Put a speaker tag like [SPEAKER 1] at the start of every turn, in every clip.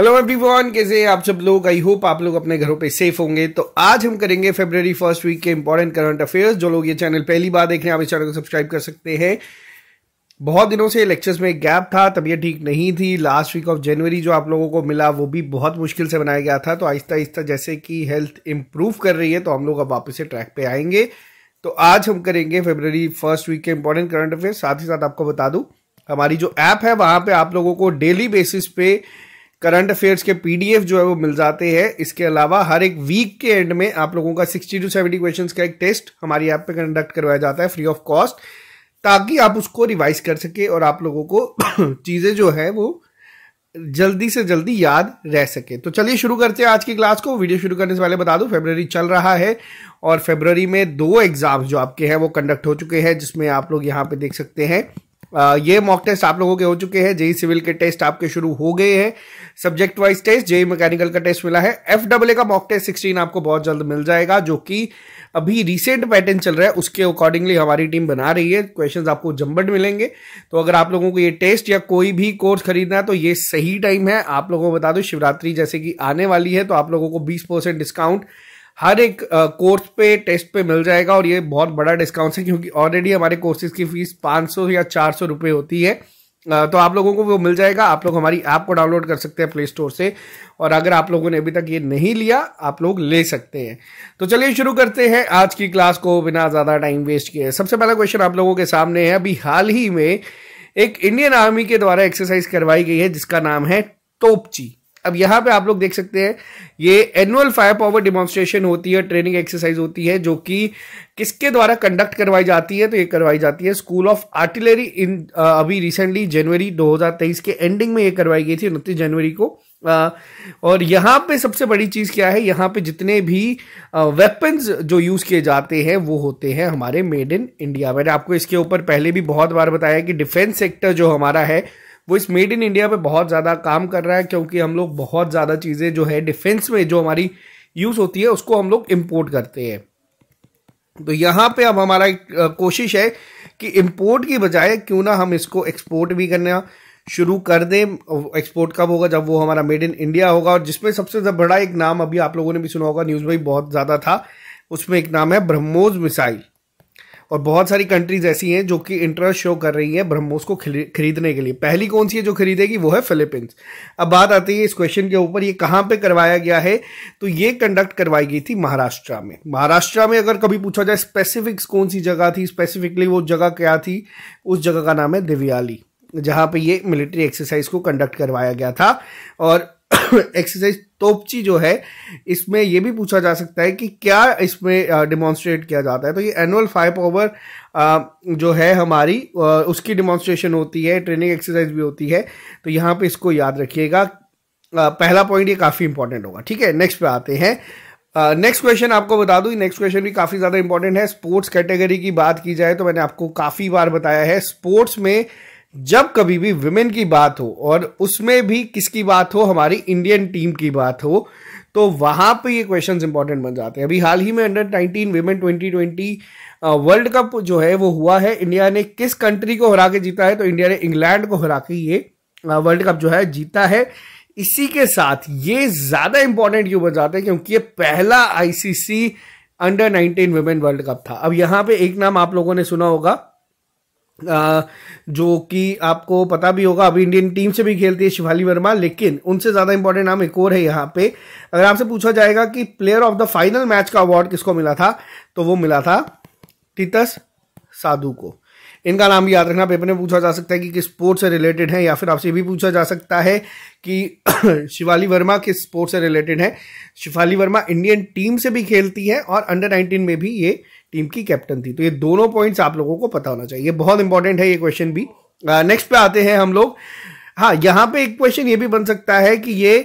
[SPEAKER 1] hello everyone कैसे आप सब लोग आई होप आप लोग अपने घरों पे सेफ होंगे तो आज हम करेंगे फेब्रवरी फर्स्ट वीक के इंपॉर्टेंट करंट अफेयर्स जो लोग ये चैनल पहली बार देख रहे हैं आप इस चैनल को सब्सक्राइब कर सकते हैं बहुत दिनों से लेक्चर्स में गैप था तबीयत ठीक नहीं थी लास्ट वीक ऑफ जनवरी जो आप लोगों को मिला वो भी बहुत मुश्किल से बनाया गया था तो आहिस्ता आहिस्ता जैसे कि हेल्थ इंप्रूव कर रही है तो हम लोग अब वापस से ट्रैक पे आएंगे तो आज हम करेंगे फेब्रवरी फर्स्ट वीक के इंपॉर्टेंट करंट अफेयर साथ ही साथ आपको बता दूँ हमारी जो ऐप है वहां पर आप लोगों को डेली बेसिस पे करंट अफेयर्स के पीडीएफ जो है वो मिल जाते हैं इसके अलावा हर एक वीक के एंड में आप लोगों का सिक्सटी टू सेवेंटी क्वेश्चन का एक टेस्ट हमारी ऐप पे कंडक्ट करवाया जाता है फ्री ऑफ कॉस्ट ताकि आप उसको रिवाइज कर सके और आप लोगों को चीज़ें जो है वो जल्दी से जल्दी याद रह सके तो चलिए शुरू करते हैं आज की क्लास को वीडियो शुरू करने से पहले बता दूं फेबररी चल रहा है और फेबररी में दो एग्जाम्स जो आपके हैं वो कंडक्ट हो चुके हैं जिसमें आप लोग यहाँ पे देख सकते हैं ये मॉक टेस्ट आप लोगों के हो चुके हैं जेई सिविल के टेस्ट आपके शुरू हो गए हैं subject wise test JE mechanical का टेस्ट मिला है एफ डबल का मॉक टेस्ट सिक्सटीन आपको बहुत जल्द मिल जाएगा जो कि अभी रिसेंट पैटर्न चल रहा है उसके अकॉर्डिंगली हमारी टीम बना रही है क्वेश्चंस आपको जम्बट मिलेंगे तो अगर आप लोगों को ये टेस्ट या कोई भी कोर्स खरीदना है तो ये सही टाइम है आप लोगों को बता दो शिवरात्रि जैसे कि आने वाली है तो आप लोगों को बीस डिस्काउंट हर एक कोर्स पे टेस्ट पे मिल जाएगा और ये बहुत बड़ा डिस्काउंट है क्योंकि ऑलरेडी हमारे कोर्सेज की फीस 500 या 400 रुपये होती है तो आप लोगों को वो मिल जाएगा आप लोग हमारी ऐप को डाउनलोड कर सकते हैं प्ले स्टोर से और अगर आप लोगों ने अभी तक ये नहीं लिया आप लोग ले सकते हैं तो चलिए शुरू करते हैं आज की क्लास को बिना ज़्यादा टाइम वेस्ट किए सबसे पहला क्वेश्चन आप लोगों के सामने है अभी हाल ही में एक इंडियन आर्मी के द्वारा एक्सरसाइज करवाई गई है जिसका नाम है तोपची अब यहाँ पे आप लोग देख सकते हैं ये एनुअल फायर पावर डिमॉन्स्ट्रेशन होती है ट्रेनिंग एक्सरसाइज होती है जो कि किसके द्वारा कंडक्ट करवाई जाती है तो ये करवाई जाती है स्कूल ऑफ आर्टिलरी इन अभी रिसेंटली जनवरी 2023 के एंडिंग में ये करवाई गई थी उनतीस जनवरी को आ, और यहाँ पे सबसे बड़ी चीज़ क्या है यहाँ पे जितने भी वेपन्स जो यूज़ किए जाते हैं वो होते हैं हमारे मेड इन इंडिया मैंने आपको इसके ऊपर पहले भी बहुत बार बताया कि डिफेंस सेक्टर जो हमारा है वो इस मेड इन इंडिया पे बहुत ज़्यादा काम कर रहा है क्योंकि हम लोग बहुत ज़्यादा चीज़ें जो है डिफेंस में जो हमारी यूज़ होती है उसको हम लोग इम्पोर्ट करते हैं तो यहाँ पे अब हमारा एक कोशिश है कि इम्पोर्ट की बजाय क्यों ना हम इसको एक्सपोर्ट भी करना शुरू कर दें एक्सपोर्ट कब होगा जब वो हमारा मेड इन इंडिया होगा और जिसमें सबसे बड़ा एक नाम अभी आप लोगों ने भी सुना होगा न्यूज़ में बहुत ज़्यादा था उसमें एक नाम है ब्रह्मोस मिसाइल और बहुत सारी कंट्रीज ऐसी हैं जो कि इंटरेस्ट शो कर रही हैं ब्रह्मोस को खरीदने के लिए पहली कौन सी है जो खरीदेगी वो है फिलीपींस अब बात आती है इस क्वेश्चन के ऊपर ये कहाँ पे करवाया गया है तो ये कंडक्ट करवाई गई थी महाराष्ट्र में महाराष्ट्र में अगर कभी पूछा जाए स्पेसिफिक्स कौन सी जगह थी स्पेसिफिकली वो जगह क्या थी उस जगह का नाम है दिव्याली जहाँ पे ये मिलिट्री एक्सरसाइज को कंडक्ट करवाया गया था और एक्सरसाइज तोपची जो है इसमें यह भी पूछा जा सकता है कि क्या इसमें डिमॉन्स्ट्रेट किया जाता है तो ये एनुअल फाइव पावर जो है हमारी उसकी डिमॉन्स्ट्रेशन होती है ट्रेनिंग एक्सरसाइज भी होती है तो यहाँ पे इसको याद रखिएगा पहला पॉइंट ये काफ़ी इंपॉर्टेंट होगा ठीक है नेक्स्ट पे आते हैं नेक्स्ट uh, क्वेश्चन आपको बता दूं नेक्स्ट क्वेश्चन भी काफ़ी ज़्यादा इंपॉर्टेंट है स्पोर्ट्स कैटेगरी की बात की जाए तो मैंने आपको काफ़ी बार बताया है स्पोर्ट्स में जब कभी भी विमेन की बात हो और उसमें भी किसकी बात हो हमारी इंडियन टीम की बात हो तो वहाँ पे ये क्वेश्चन इंपॉर्टेंट बन जाते हैं अभी हाल ही में under nineteen women twenty twenty world cup जो है वो हुआ है इंडिया ने किस कंट्री को हरा के जीता है तो इंडिया ने इंग्लैंड को हरा के ये वर्ल्ड कप जो है जीता है इसी के साथ ये ज़्यादा इंपॉर्टेंट क्यों बन जाते हैं क्योंकि ये पहला ICC under nineteen women world cup था अब यहाँ पे एक नाम आप लोगों ने सुना होगा जो कि आपको पता भी होगा अभी इंडियन टीम से भी खेलती है शिवाली वर्मा लेकिन उनसे ज़्यादा इंपॉर्टेंट नाम एक और है यहाँ पे अगर आपसे पूछा जाएगा कि player of the final match का अवार्ड किसको मिला था तो वो मिला था टीतस साधु को इनका नाम भी याद रखना पेपर में पूछा जा सकता है कि किस स्पोर्ट से रिलेटेड है या फिर आपसे भी पूछा जा सकता है कि शिवाली वर्मा किस स्पोर्ट से रिलेटेड है शिवाली वर्मा इंडियन टीम से भी खेलती है और अंडर नाइनटीन में भी ये टीम की कैप्टन थी तो ये दोनों पॉइंट्स आप लोगों को पता होना चाहिए बहुत इंपॉर्टेंट है ये क्वेश्चन भी नेक्स्ट पे आते हैं हम लोग हाँ यहाँ पे एक क्वेश्चन ये भी बन सकता है कि ये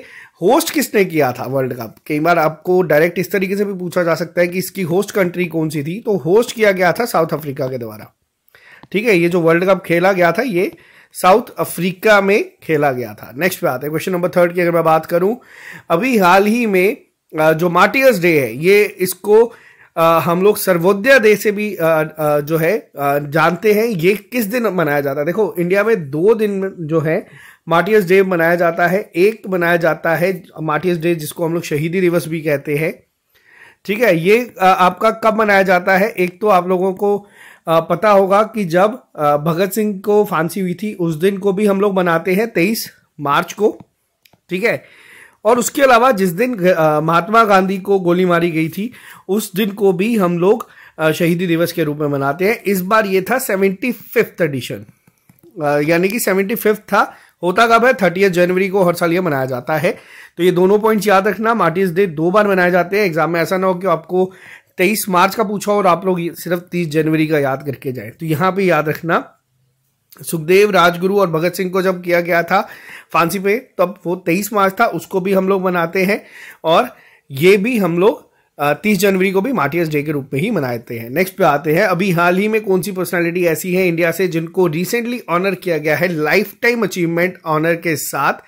[SPEAKER 1] होस्ट किसने किया था वर्ल्ड कप कई बार आपको डायरेक्ट इस तरीके से भी पूछा जा सकता है कि इसकी होस्ट कंट्री कौन सी थी तो होस्ट किया गया था साउथ अफ्रीका के द्वारा ठीक है ये जो वर्ल्ड कप खेला गया था ये साउथ अफ्रीका में खेला गया था नेक्स्ट पे आते हैं क्वेश्चन नंबर थर्ड की अगर मैं बात करूं अभी हाल ही में जो मार्टियर्स डे है ये इसको हम लोग सर्वोदय डे से भी जो है जानते हैं ये किस दिन मनाया जाता है देखो इंडिया में दो दिन जो है मार्टियस डे मनाया जाता है एक मनाया जाता है मार्टियस डे जिसको हम लोग शहीदी दिवस भी कहते हैं ठीक है ये आपका कब मनाया जाता है एक तो आप लोगों को पता होगा कि जब भगत सिंह को फांसी हुई थी उस दिन को भी हम लोग मनाते हैं तेईस मार्च को ठीक है और उसके अलावा जिस दिन महात्मा गांधी को गोली मारी गई थी उस दिन को भी हम लोग शहीदी दिवस के रूप में मनाते हैं इस बार ये था सेवेंटी फिफ्थ एडिशन यानी कि सेवेंटी फिफ्थ था होता कब है थर्टी जनवरी को हर साल ये मनाया जाता है तो ये दोनों पॉइंट्स याद रखना मार्टिस डे दो बार मनाए जाते हैं एग्जाम में ऐसा ना हो कि आपको तेईस मार्च का पूछा और आप लोग सिर्फ तीस जनवरी का याद करके जाए तो यहाँ पे याद रखना सुखदेव राजगुरु और भगत सिंह को जब किया गया था फांसी पे तब वो तेईस मार्च था उसको भी हम लोग मनाते हैं और ये भी हम लोग तीस जनवरी को भी मार्टियर्स डे के रूप में ही मनाते हैं नेक्स्ट पे आते हैं अभी हाल ही में कौन सी पर्सनालिटी ऐसी है इंडिया से जिनको रिसेंटली ऑनर किया गया है लाइफ टाइम अचीवमेंट ऑनर के साथ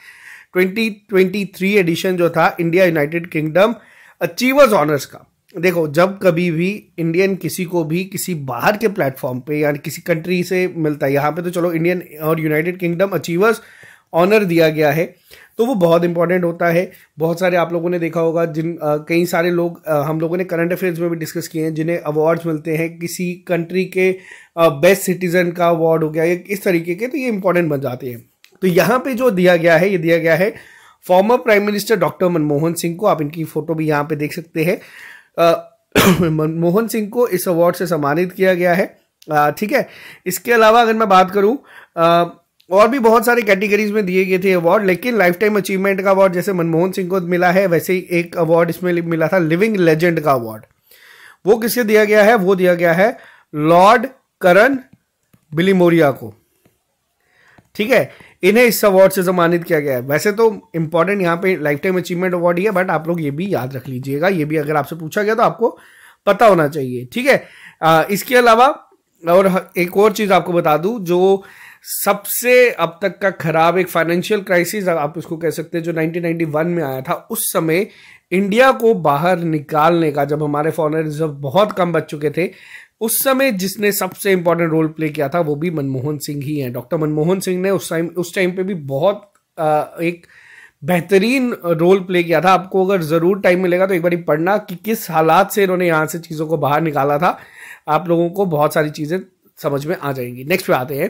[SPEAKER 1] 2023 एडिशन जो था India United Kingdom achievers honours का देखो जब कभी भी इंडियन किसी को भी किसी बाहर के प्लेटफॉर्म पे या किसी कंट्री से मिलता है यहाँ पे तो चलो इंडियन और यूनाइटेड किंगडम अचीवर्स ऑनर दिया गया है तो वो बहुत इंपॉर्टेंट होता है बहुत सारे आप लोगों ने देखा होगा जिन कई सारे लोग आ, हम लोगों ने करंट अफेयर्स में भी डिस्कस किए हैं जिन्हें अवार्ड्स मिलते हैं किसी कंट्री के बेस्ट सिटीजन का अवार्ड हो गया इस तरीके के तो ये इंपॉर्टेंट बन जाते हैं तो यहाँ पे जो दिया गया है ये दिया गया है former prime minister doctor Manmohan Singh को आप इनकी फोटो भी यहाँ पे देख सकते हैं मनमोहन सिंह को इस अवार्ड से सम्मानित किया गया है ठीक है इसके अलावा अगर मैं बात करूं और भी बहुत सारे कैटेगरीज में दिए गए थे अवार्ड लेकिन लाइफ टाइम अचीवमेंट का अवार्ड जैसे मनमोहन सिंह को मिला है वैसे ही एक अवार्ड इसमें मिला था लिविंग लेजेंड का अवार्ड वो किससे दिया गया है वो दिया गया है लॉर्ड करण बिलीमोरिया को ठीक है इन्हें इस अवार्ड से सम्मानित किया गया है वैसे तो इंपॉर्टेंट यहाँ पे लाइफ टाइम अचीवमेंट अवार्ड ही है बट आप लोग ये भी याद रख लीजिएगा ये भी अगर आपसे पूछा गया तो आपको पता होना चाहिए ठीक है इसके अलावा और एक और चीज़ आपको बता दूं जो सबसे अब तक का खराब एक फाइनेंशियल क्राइसिस आप इसको कह सकते हैं जो 1991 में आया था उस समय इंडिया को बाहर निकालने का जब हमारे फॉरन रिजर्व बहुत कम बच चुके थे उस समय जिसने सबसे इंपॉर्टेंट रोल प्ले किया था वो भी मनमोहन सिंह ही हैं डॉक्टर मनमोहन सिंह ने उस टाइम उस टाइम पे भी बहुत आ, एक बेहतरीन रोल प्ले किया था आपको अगर ज़रूर टाइम मिलेगा तो एक बार पढ़ना कि किस हालात से इन्होंने यहाँ से चीज़ों को बाहर निकाला था आप लोगों को बहुत सारी चीज़ें समझ में आ जाएंगी नेक्स्ट पे आते हैं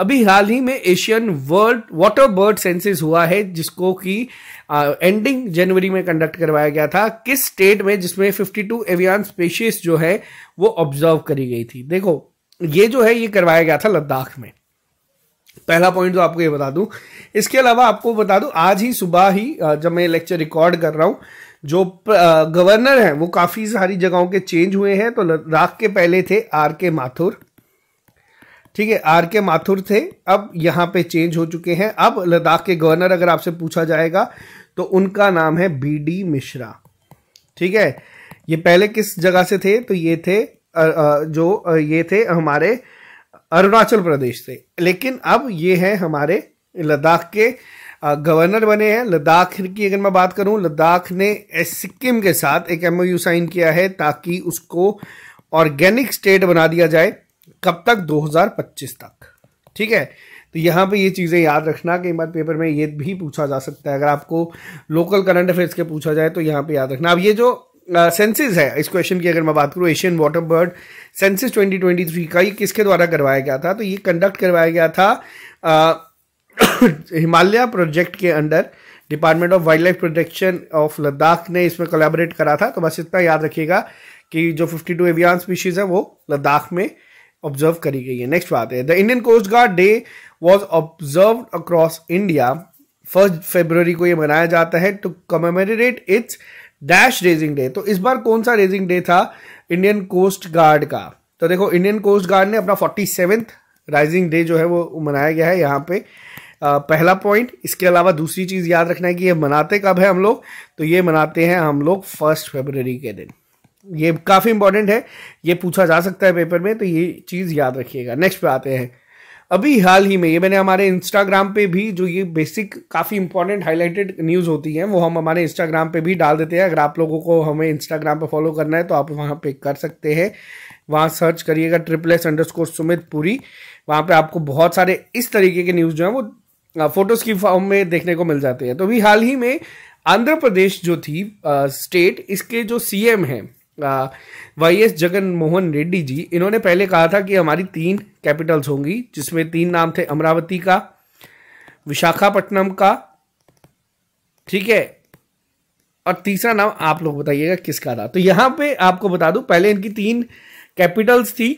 [SPEAKER 1] अभी हाल ही में Asian world water bird census हुआ है जिसको कि एंडिंग जनवरी में कंडक्ट करवाया गया था किस स्टेट में जिसमें 52 एवियन स्पेशीज जो है वो ऑब्जर्व करी गई थी देखो ये जो है ये करवाया गया था लद्दाख में पहला पॉइंट तो आपको ये बता दूं इसके अलावा आपको बता दूं आज ही सुबह ही जब मैं लेक्चर रिकॉर्ड कर रहा हूं जो गवर्नर हैं वो काफ़ी सारी जगहों के चेंज हुए हैं तो लद्दाख के पहले थे आर के माथुर ठीक है आर के माथुर थे अब यहाँ पे चेंज हो चुके हैं अब लद्दाख के गवर्नर अगर आपसे पूछा जाएगा तो उनका नाम है बी डी मिश्रा ठीक है ये पहले किस जगह से थे तो ये थे जो ये थे हमारे अरुणाचल प्रदेश से लेकिन अब ये हैं हमारे लद्दाख के गवर्नर बने हैं लद्दाख की अगर मैं बात करूं लद्दाख ने सिक्किम के साथ एक एमओयू साइन किया है ताकि उसको ऑर्गेनिक स्टेट बना दिया जाए कब तक 2025 तक ठीक है तो यहाँ पे ये चीज़ें याद रखना कि बार पेपर में ये भी पूछा जा सकता है अगर आपको लोकल करंट अफेयर्स के पूछा जाए तो यहाँ पे याद रखना अब ये जो सेंसिस uh, है इस क्वेश्चन की अगर मैं बात करूँ एशियन वाटर बर्ड सेंसिस 2023 का ये किसके द्वारा करवाया गया था तो ये कंडक्ट करवाया गया था हिमालय uh, प्रोजेक्ट के under department of wildlife protection of Ladakh ने इसमें कोलेबरेट करा था तो बस इतना याद रखिएगा कि जो 52 टू एवियान स्पीशीज़ है वो लद्दाख में ऑब्जर्व करी गई है नेक्स्ट बात है the Indian coast guard day was observe across India first February को यह मनाया जाता है to commemorate its dash raising day तो इस बार कौन सा रेजिंग डे था इंडियन कोस्ट गार्ड का तो देखो इंडियन कोस्ट गार्ड ने अपना फोर्टी सेवेंथ राइजिंग डे जो है वो मनाया गया है यहाँ पे आ, पहला पॉइंट इसके अलावा दूसरी चीज़ याद रखना है कि ये मनाते कब है हम लोग तो ये मनाते हैं हम लोग फर्स्ट फेबररी के दिन ये काफ़ी इंपॉर्टेंट है ये पूछा जा सकता है पेपर में तो ये चीज़ याद रखिएगा नेक्स्ट पे आते हैं अभी हाल ही में ये मैंने हमारे इंस्टाग्राम पे भी जो ये बेसिक काफ़ी इंपॉर्टेंट हाईलाइटेड न्यूज़ होती हैं वो हम हमारे इंस्टाग्राम पे भी डाल देते हैं अगर आप लोगों को हमें इंस्टाग्राम पे फॉलो करना है तो आप वहाँ पे कर सकते हैं वहाँ सर्च करिएगा triple S underscore Sumit Puri वहाँ पर आपको बहुत सारे इस तरीके के न्यूज़ जो हैं वो फोटोज़ की फॉर्म में देखने को मिल जाते हैं तो अभी हाल ही में आंध्र प्रदेश जो थी स्टेट इसके जो सीएम हैं वाई एस जगन मोहन रेड्डी जी इन्होंने पहले कहा था कि हमारी तीन कैपिटल्स होंगी जिसमें तीन नाम थे अमरावती का विशाखापट्टनम का ठीक है और तीसरा नाम आप लोग बताइएगा किसका था तो यहां पे आपको बता दूं पहले इनकी तीन कैपिटल्स थी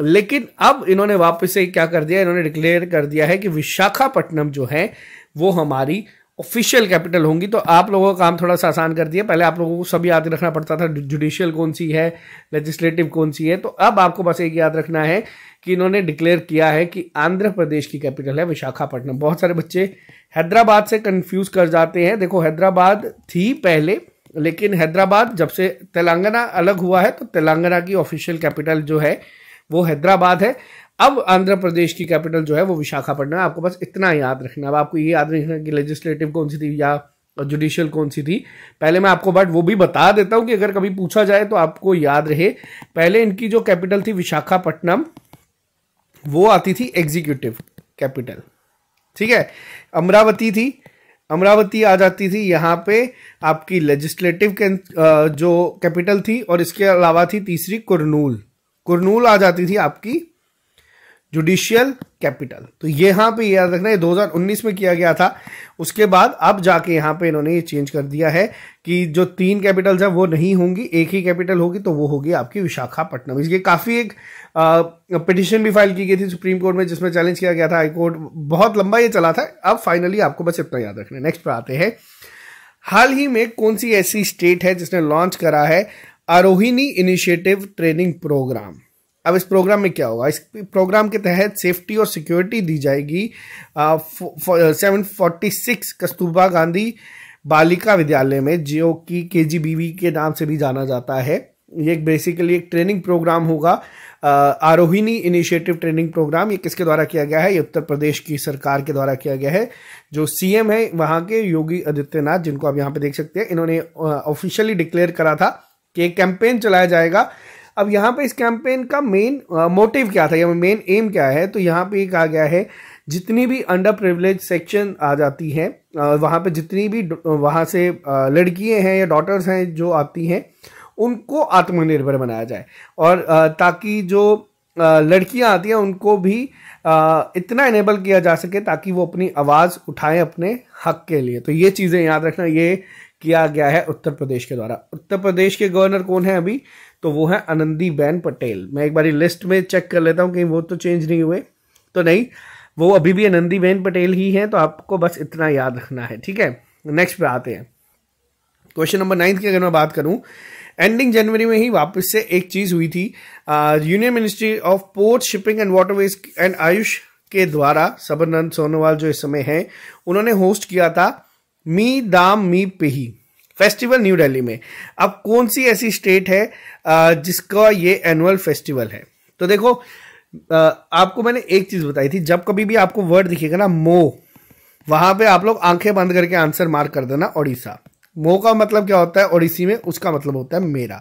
[SPEAKER 1] लेकिन अब इन्होंने वापस से क्या कर दिया इन्होंने डिक्लेयर कर दिया है कि विशाखापट्टनम जो है वो हमारी ऑफिशियल कैपिटल होंगी तो आप लोगों का काम थोड़ा सा आसान कर दिया पहले आप लोगों को सब याद रखना पड़ता था जुडिशियल कौन सी है लेजिस्लेटिव कौन सी है तो अब आपको बस एक याद रखना है कि इन्होंने डिक्लेयर किया है कि आंध्र प्रदेश की कैपिटल है विशाखापट्टनम बहुत सारे बच्चे हैदराबाद से कन्फ्यूज कर जाते हैं देखो हैदराबाद थी पहले लेकिन हैदराबाद जब से तेलंगाना अलग हुआ है तो तेलंगाना की ऑफिशियल कैपिटल जो है वो हैदराबाद है अब आंध्र प्रदेश की कैपिटल जो है वो विशाखापट्टनम आपको बस इतना याद रखना अब आपको ये याद नहीं रखना कि लेजिस्लेटिव कौन सी थी या जुडिशियल कौन सी थी पहले मैं आपको बट वो भी बता देता हूँ कि अगर कभी पूछा जाए तो आपको याद रहे पहले इनकी जो कैपिटल थी विशाखापट्टनम वो आती थी एग्जीक्यूटिव कैपिटल ठीक है अमरावती थी अमरावती आ जाती थी यहाँ पे आपकी लेजिस्लेटिव जो कैपिटल थी और इसके अलावा थी तीसरी कुरनूल कुरनूल आ जाती थी आपकी जुडिशियल कैपिटल तो ये यहाँ पे याद रखना है 2019 में किया गया था उसके बाद अब जाके यहाँ पे इन्होंने ये चेंज कर दिया है कि जो तीन कैपिटल्स हैं वो नहीं होंगी एक ही कैपिटल होगी तो वो होगी आपकी विशाखापट्टनम इसके काफ़ी एक पिटिशन भी फाइल की गई थी सुप्रीम कोर्ट में जिसमें चैलेंज किया गया था हाईकोर्ट बहुत लंबा ये चला था अब फाइनली आपको बस इतना याद रखना नेक्स्ट पर आते हैं हाल ही में कौन सी ऐसी स्टेट है जिसने लॉन्च करा है आरोहिणी इनिशिएटिव ट्रेनिंग प्रोग्राम अब इस प्रोग्राम में क्या होगा इस प्रोग्राम के तहत सेफ्टी और सिक्योरिटी दी जाएगी seven forty six Kasturba Gandhi Balika Vidyalaya में जो कि के जी के नाम से भी जाना जाता है ये एक बेसिकली एक ट्रेनिंग प्रोग्राम होगा आरोहिणी इनिशिएटिव ट्रेनिंग प्रोग्राम ये किसके द्वारा किया गया है ये उत्तर प्रदेश की सरकार के द्वारा किया गया है जो सीएम है वहाँ के योगी आदित्यनाथ जिनको आप यहाँ पे देख सकते हैं इन्होंने ऑफिशियली डिक्लेयर करा था कि एक कैंपेन चलाया जाएगा अब यहाँ पे इस कैंपेन का मेन मोटिव uh, क्या था या मेन एम क्या है तो यहाँ पे कहा गया है जितनी भी अंडर प्रिविलेज सेक्शन आ जाती है uh, वहाँ पे जितनी भी uh, वहाँ से लड़कियाँ हैं या डॉटर्स हैं जो आती हैं उनको आत्मनिर्भर बनाया जाए और ताकि जो लड़कियाँ आती हैं उनको भी इतना इनेबल किया जा सके ताकि वो अपनी आवाज़ उठाएं अपने हक के लिए तो ये चीज़ें याद रखना ये किया गया है उत्तर प्रदेश के द्वारा उत्तर प्रदेश के गवर्नर कौन है अभी तो वो है आनंदी बहन पटेल मैं एक बार लिस्ट में चेक कर लेता हूँ कहीं वो तो चेंज नहीं हुए तो नहीं वो अभी भी आनंदी बहन पटेल ही हैं तो आपको बस इतना याद रखना है ठीक है नेक्स्ट पे आते हैं क्वेश्चन नंबर नाइन्थ की अगर मैं बात करूं एंडिंग जनवरी में ही वापस से एक चीज हुई थी union ministry of port shipping and waterways and Ayush के द्वारा सबरनंद सोनोवाल जो इस समय हैं उन्होंने होस्ट किया था मी दाम मी पेही फेस्टिवल न्यू दिल्ली में अब कौन सी ऐसी स्टेट है जिसका ये एनुअल फेस्टिवल है तो देखो आपको मैंने एक चीज़ बताई थी जब कभी भी आपको वर्ड दिखेगा ना मो वहां पे आप लोग आंखें बंद करके आंसर मार कर देना ओडिशा मो का मतलब क्या होता है ओडिसी में उसका मतलब होता है मेरा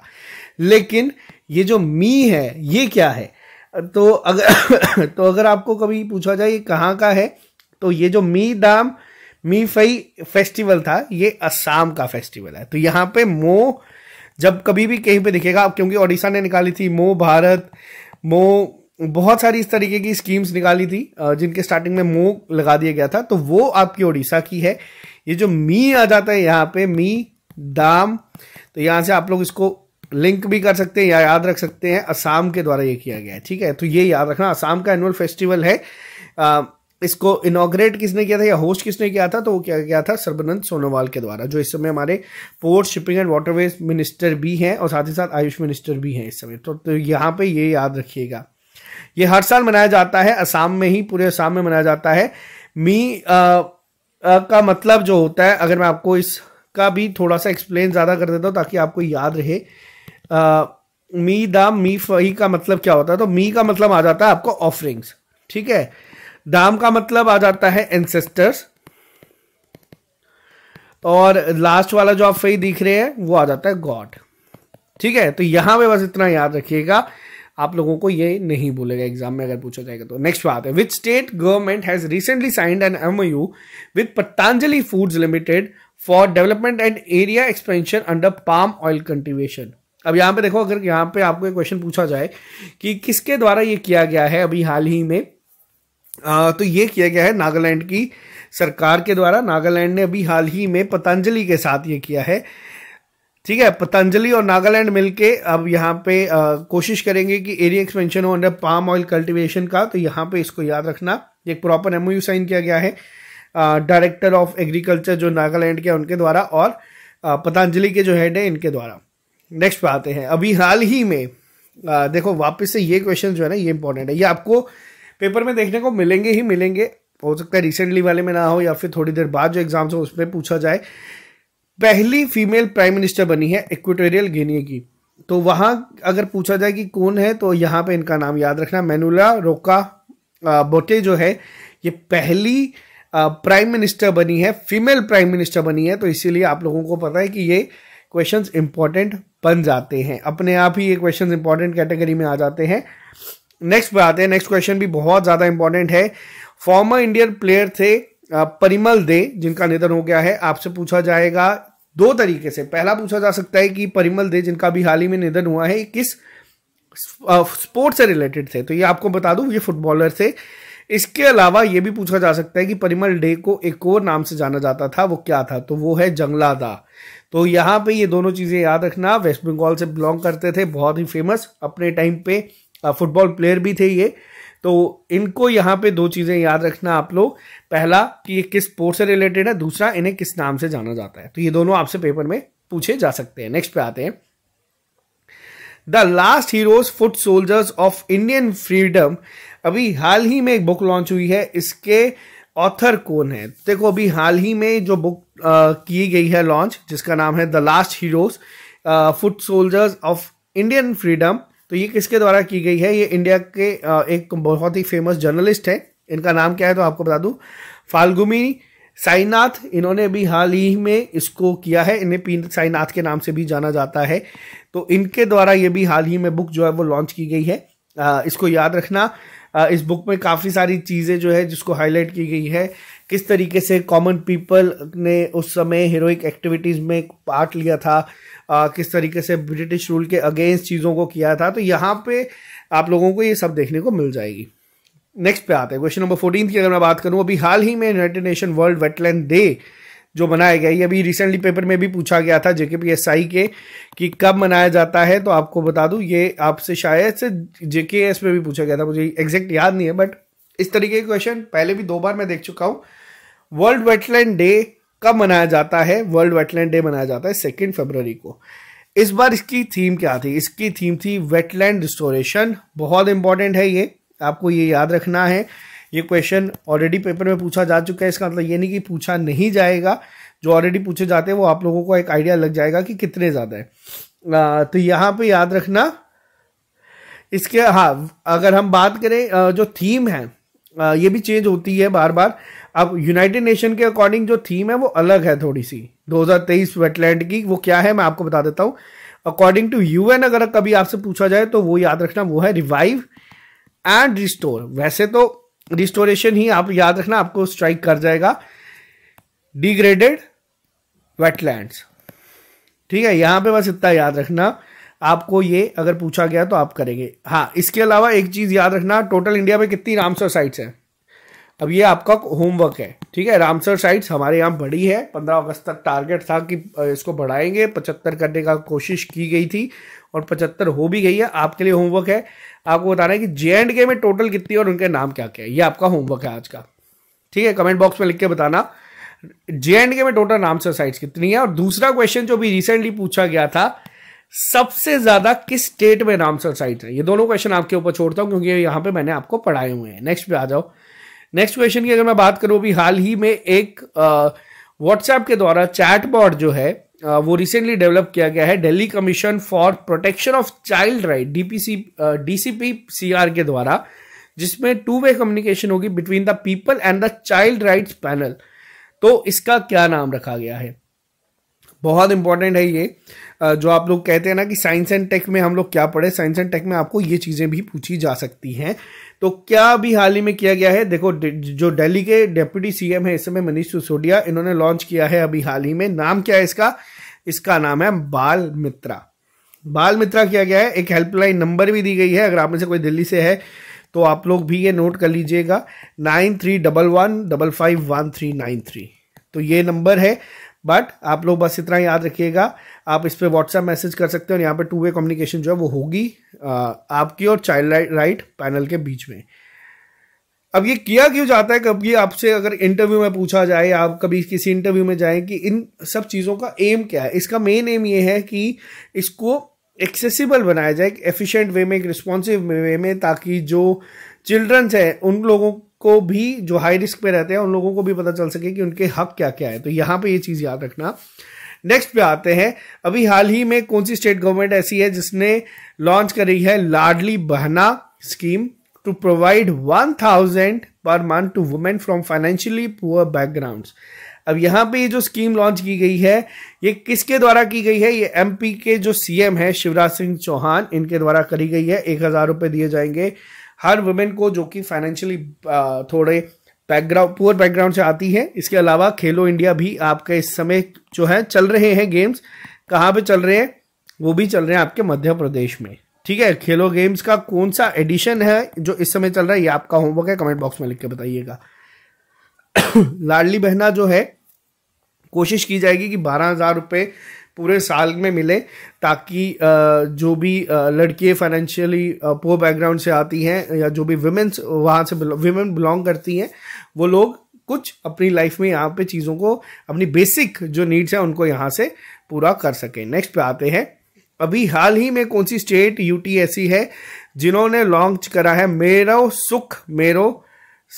[SPEAKER 1] लेकिन ये जो मी है ये क्या है तो अगर तो अगर आपको कभी पूछा जाए ये कहाँ का है तो ये जो मी दाम मीफई फेस्टिवल था ये असम का फेस्टिवल है तो यहाँ पे मो जब कभी भी कहीं पे दिखेगा आप क्योंकि ओडिशा ने निकाली थी मो भारत मो बहुत सारी इस तरीके की स्कीम्स निकाली थी जिनके स्टार्टिंग में मो लगा दिया गया था तो वो आपकी ओडिशा की है ये जो मी आ जाता है यहाँ पे मी दाम तो यहाँ से आप लोग इसको लिंक भी कर सकते हैं या याद रख सकते हैं असम के द्वारा ये किया गया है ठीक है तो ये याद रखना असम का एनुअल फेस्टिवल है आ, इसको इनाग्रेट किसने किया था या होस्ट किसने किया था तो वो क्या किया था सर्बानंद सोनोवाल के द्वारा जो इस समय हमारे port shipping and waterways minister भी हैं और साथ ही साथ आयुष मिनिस्टर भी हैं इस समय तो, तो यहाँ पे ये याद रखिएगा ये हर साल मनाया जाता है असम में ही पूरे असम में मनाया जाता है मी आ, आ, का मतलब जो होता है अगर मैं आपको इसका भी थोड़ा सा एक्सप्लेन ज़्यादा कर देता हूँ ताकि आपको याद रहे आ, मी द मी फही का मतलब क्या होता है तो मी का मतलब आ जाता है आपको ऑफरिंग्स ठीक है दाम का मतलब आ जाता है एंसेस्टर्स और लास्ट वाला जो आप सही दिख रहे हैं वो आ जाता है गॉड ठीक है तो यहां पे बस इतना याद रखिएगा आप लोगों को ये नहीं बोलेगा एग्जाम में अगर पूछा जाएगा तो नेक्स्ट बात है which state government has recently signed an M U with Patanjali foods limited for development and area expansion under palm oil cultivation अब यहां पे देखो अगर यहां पे आपको एक क्वेश्चन पूछा जाए कि किसके द्वारा ये किया गया है अभी हाल ही में हाँ, तो ये किया गया है नागालैंड की सरकार के द्वारा नागालैंड ने अभी हाल ही में पतंजलि के साथ ये किया है ठीक है पतंजलि और नागालैंड मिलके अब यहाँ पे आ, कोशिश करेंगे कि एरिया एक्सपेंशन हो अंडर पाम ऑयल कल्टीवेशन का तो यहाँ पे इसको याद रखना एक प्रॉपर एमओयू साइन किया गया है डायरेक्टर ऑफ एग्रीकल्चर जो नागालैंड के उनके द्वारा और पतंजलि के जो हेड है इनके द्वारा नेक्स्ट पे आते हैं अभी हाल ही में आ, देखो वापस से ये क्वेश्चन जो है ना ये इंपॉर्टेंट है ये आपको पेपर में देखने को मिलेंगे ही मिलेंगे हो सकता है रिसेंटली वाले में ना हो या फिर थोड़ी देर बाद जो एग्जाम्स हो उसमें पूछा जाए पहली फीमेल प्राइम मिनिस्टर बनी है इक्वेटोरियल गिनी की तो वहाँ अगर पूछा जाए कि कौन है तो यहाँ पे इनका नाम याद रखना मैनुला रोका बोटे जो है ये पहली प्राइम मिनिस्टर बनी है फीमेल प्राइम मिनिस्टर बनी है तो इसीलिए आप लोगों को पता है कि ये क्वेश्चंस इंपॉर्टेंट बन जाते हैं अपने आप ही ये क्वेश्चंस इंपॉर्टेंट कैटेगरी में आ जाते हैं नेक्स्ट पे आते हैं नेक्स्ट क्वेश्चन भी बहुत ज्यादा इंपॉर्टेंट है फॉर्मर इंडियन प्लेयर थे परिमल दे जिनका निधन हो गया है आपसे पूछा जाएगा दो तरीके से पहला पूछा जा सकता है कि परिमल दे जिनका भी हाल ही में निधन हुआ है किस स्पोर्ट से रिलेटेड थे तो ये आपको बता दूं ये फुटबॉलर थे इसके अलावा ये भी पूछा जा सकता है कि परिमल डे को एक और नाम से जाना जाता था वो क्या था तो वो है जंगलादा तो यहाँ पे ये दोनों चीज़ें याद रखना वेस्ट बंगाल से बिलोंग करते थे बहुत ही फेमस अपने टाइम पे फुटबॉल प्लेयर भी थे ये तो इनको यहाँ पे दो चीज़ें याद रखना आप लोग पहला कि ये किस स्पोर्ट से रिलेटेड है दूसरा इन्हें किस नाम से जाना जाता है तो ये दोनों आपसे पेपर में पूछे जा सकते हैं नेक्स्ट पे आते हैं the last heroes foot soldiers of Indian freedom अभी हाल ही में एक बुक लॉन्च हुई है इसके ऑथर कौन है देखो अभी हाल ही में जो बुक की गई है लॉन्च जिसका नाम है the last heroes foot soldiers of Indian freedom तो ये किसके द्वारा की गई है ये इंडिया के एक बहुत ही फेमस जर्नलिस्ट हैं इनका नाम क्या है तो आपको बता दूं फाल्गुमी साईनाथ इन्होंने भी हाल ही में इसको किया है इन्हें पी साईनाथ के नाम से भी जाना जाता है तो इनके द्वारा ये भी हाल ही में बुक जो है वो लॉन्च की गई है इसको याद रखना इस बुक में काफ़ी सारी चीज़ें जो है जिसको हाईलाइट की गई है किस तरीके से कॉमन पीपल ने उस समय हीरोइक एक्टिविटीज़ में पार्ट लिया था आ, किस तरीके से ब्रिटिश रूल के अगेंस्ट चीज़ों को किया था तो यहाँ पे आप लोगों को ये सब देखने को मिल जाएगी नेक्स्ट पे आते हैं क्वेश्चन नंबर फोर्टीन की अगर मैं बात करूँ अभी हाल ही में United Nation world wetland day जो मनाया गया ये अभी रिसेंटली पेपर में भी पूछा गया था जेके आई के कि कब मनाया जाता है तो आपको बता दूँ ये आपसे शायद से एस में भी पूछा गया था मुझे एग्जैक्ट याद नहीं है बट इस तरीके के क्वेश्चन पहले भी दो बार मैं देख चुका हूँ वर्ल्ड वेटलैंड डे कब मनाया जाता है वर्ल्ड वेटलैंड डे मनाया जाता है सेकेंड फरवरी को इस बार इसकी थीम क्या थी इसकी थीम थी वेटलैंड रिस्टोरेशन बहुत इंपॉर्टेंट है ये आपको ये याद रखना है ये क्वेश्चन ऑलरेडी पेपर में पूछा जा चुका है इसका मतलब ये नहीं कि पूछा नहीं जाएगा जो ऑलरेडी पूछे जाते हैं वो आप लोगों को एक आइडिया लग जाएगा कि कितने ज़्यादा है आ, तो यहाँ पे याद रखना इसके हाँ अगर हम बात करें जो थीम है ये भी चेंज होती है बार बार अब यूनाइटेड नेशन के अकॉर्डिंग जो थीम है वो अलग है थोड़ी सी 2023 वेटलैंड की वो क्या है मैं आपको बता देता हूँ अकॉर्डिंग टू यूएन अगर कभी आपसे पूछा जाए तो वो याद रखना वो है रिवाइव एंड रिस्टोर वैसे तो रिस्टोरेशन ही आप याद रखना आपको स्ट्राइक कर जाएगा डिग्रेडेड वेटलैंड्स ठीक है यहां पे बस इतना याद रखना आपको ये अगर पूछा गया तो आप करेंगे हाँ इसके अलावा एक चीज याद रखना टोटल इंडिया में कितनी रामसर साइट्स हैं अब ये आपका होमवर्क है ठीक है रामसर साइट्स हमारे यहाँ बड़ी है पंद्रह अगस्त तक टारगेट था कि इसको बढ़ाएंगे पचहत्तर करने का कोशिश की गई थी और पचहत्तर हो भी गई है आपके लिए होमवर्क है आपको बताना है कि जे एंड के में टोटल कितनी और उनके नाम क्या क्या है ये आपका होमवर्क है आज का ठीक है कमेंट बॉक्स में लिख के बताना जे एंड के में टोटल रामसर साइट्स कितनी है और दूसरा क्वेश्चन जो भी रिसेंटली पूछा गया था सबसे ज्यादा किस स्टेट में रामसर साइट्स है ये दोनों क्वेश्चन आपके ऊपर छोड़ता हूँ क्योंकि यहाँ पे मैंने आपको पढ़ाए हुए हैं नेक्स्ट पे आ जाओ नेक्स्ट क्वेश्चन की अगर मैं बात करूं अभी हाल ही में एक व्हाट्सएप के द्वारा चैट चैटबॉट जो है आ, वो रिसेंटली डेवलप किया गया है Delhi commission for protection of child right DPC DCP CR के द्वारा जिसमें टू वे कम्युनिकेशन होगी between the people and the child rights panel तो इसका क्या नाम रखा गया है बहुत इंपॉर्टेंट है ये जो आप लोग कहते हैं ना कि साइंस एंड टेक में हम लोग क्या पढ़े साइंस एंड टेक में आपको ये चीज़ें भी पूछी जा सकती हैं तो क्या अभी हाल ही में किया गया है देखो जो दिल्ली के डेप्यूटी सीएम है इस समय मनीष सिसोदिया इन्होंने लॉन्च किया है अभी हाल ही में नाम क्या है इसका इसका नाम है बाल मित्रा बाल मित्रा किया गया है एक हेल्पलाइन नंबर भी दी गई है अगर आप में से कोई दिल्ली से है तो आप लोग भी ये नोट कर लीजिएगा nine three double one double five one three nine three तो ये नंबर है बट आप लोग बस इतना याद रखिएगा आप इस पर व्हाट्सएप मैसेज कर सकते हैं और यहाँ पर टू वे कम्युनिकेशन जो है वो होगी आपकी और चाइल्ड राइट, राइट पैनल के बीच में अब ये किया क्यों जाता है कभी आपसे अगर इंटरव्यू में पूछा जाए आप कभी किसी इंटरव्यू में जाए कि इन सब चीज़ों का एम क्या है इसका मेन एम ये है कि इसको एक्सेसिबल बनाया जाए एक एफिशिएंट वे में एक रिस्पॉन्सिव वे में ताकि जो चिल्ड्रंस हैं उन लोगों को भी जो हाई रिस्क पे रहते हैं उन लोगों को भी पता चल सके कि उनके हक क्या क्या है तो यहाँ पे ये चीज़ याद रखना नेक्स्ट पे आते हैं अभी हाल ही में कौन सी स्टेट गवर्नमेंट ऐसी है जिसने लॉन्च करी है Ladli Behna scheme to provide one thousand per month to women from financially poor backgrounds अब यहाँ पे ये जो स्कीम लॉन्च की गई है ये किसके द्वारा की गई है ये एमपी के जो सीएम है शिवराज सिंह चौहान इनके द्वारा करी गई है एक हजार रुपये दिए जाएंगे हर वुमेन को जो कि फाइनेंशियली थोड़े बैकग्राउंड पुअर बैकग्राउंड से आती है इसके अलावा खेलो इंडिया भी आपके इस समय जो है चल रहे हैं गेम्स कहाँ पे चल रहे हैं वो भी चल रहे हैं आपके मध्य प्रदेश में ठीक है खेलो गेम्स का कौन सा एडिशन है जो इस समय चल रहा है ये आपका होमवर्क है कमेंट बॉक्स में लिख के बताइएगा लाडली बहना जो है कोशिश की जाएगी कि बारह हजार रुपये पूरे साल में मिले ताकि जो भी लड़की फाइनेंशियली पोअर बैकग्राउंड से आती हैं या जो भी वुमेन्स वहाँ से वुमेन बिलोंग करती हैं वो लोग कुछ अपनी लाइफ में यहाँ पे चीज़ों को अपनी बेसिक जो नीड्स हैं उनको यहाँ से पूरा कर सकें नेक्स्ट पे आते हैं अभी हाल ही में कौन सी स्टेट यूटी ऐसी है जिन्होंने लॉन्च करा है मेरो सुख मेरो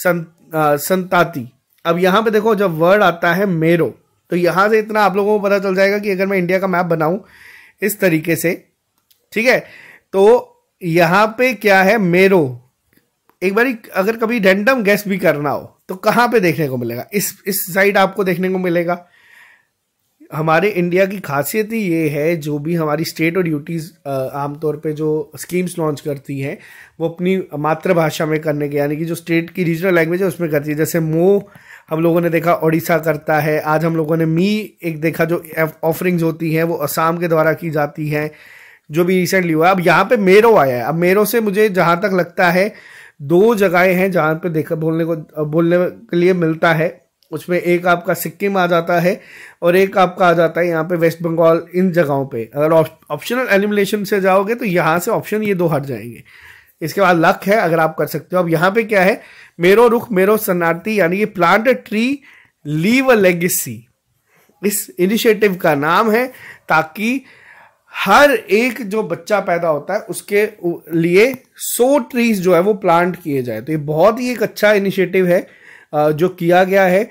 [SPEAKER 1] संत, आ, संताती अब यहाँ पे देखो जब वर्ड आता है मेरो तो यहाँ से इतना आप लोगों को पता चल जाएगा कि अगर मैं इंडिया का मैप बनाऊँ इस तरीके से ठीक है तो यहाँ पे क्या है मेरो एक बारी अगर कभी रेंडम गैस भी करना हो तो कहाँ पे देखने को मिलेगा इस इस साइड आपको देखने को मिलेगा हमारे इंडिया की खासियत ही ये है जो भी हमारी स्टेट और यूटीज आमतौर पे जो स्कीम्स लॉन्च करती हैं वो अपनी मातृभाषा में करने के यानी कि जो स्टेट की रीजनल लैंग्वेज है उसमें करती है जैसे मो हम लोगों ने देखा ओडिशा करता है आज हम लोगों ने मी एक देखा जो ऑफरिंग्स होती हैं वो असम के द्वारा की जाती हैं जो भी रिसेंटली हुआ अब यहाँ पे मेरो आया है अब मेरो से मुझे जहाँ तक लगता है दो जगहें हैं जहाँ पे देखा बोलने को बोलने के लिए मिलता है उसमें एक आपका सिक्किम आ जाता है और एक आपका आ जाता है यहाँ पे वेस्ट बंगाल इन जगहों पे अगर ऑप्शनल एलिमिनेशन से जाओगे तो यहाँ से ऑप्शन ये दो हट जाएंगे इसके बाद लक है अगर आप कर सकते हो अब यहाँ पे क्या है मेरो रुख मेरो सन्नाटी यानी कि plant tree leave a legacy इस इनिशिएटिव का नाम है ताकि हर एक जो बच्चा पैदा होता है उसके लिए सो ट्रीज जो है वो प्लांट किए जाए तो ये बहुत ही एक अच्छा इनिशिएटिव है जो किया गया है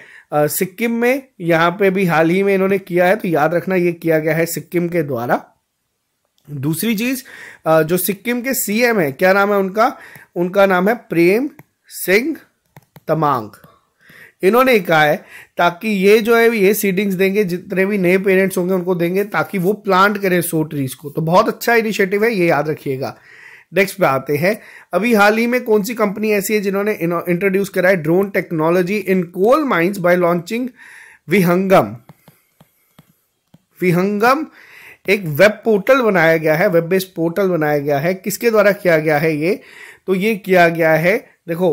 [SPEAKER 1] सिक्किम में यहाँ पे भी हाल ही में इन्होंने किया है तो याद रखना ये किया गया है सिक्किम के द्वारा दूसरी चीज जो सिक्किम के सीएम है क्या नाम है उनका उनका नाम है प्रेम सिंह तमांग इन्होंने कहा है ताकि ये जो है ये सीडिंग्स देंगे जितने भी नए पेरेंट्स होंगे उनको देंगे ताकि वो प्लांट करें सो ट्रीज को तो बहुत अच्छा इनिशिएटिव है ये याद रखिएगा नेक्स्ट पे आते हैं अभी हाल ही में कौन सी कंपनी ऐसी है जिन्होंने इंट्रोड्यूस करा है drone technology in coal mines by launching Vihangam Vihangam एक वेब पोर्टल बनाया गया है वेब बेस्ड पोर्टल बनाया गया है किसके द्वारा किया गया है ये तो ये किया गया है देखो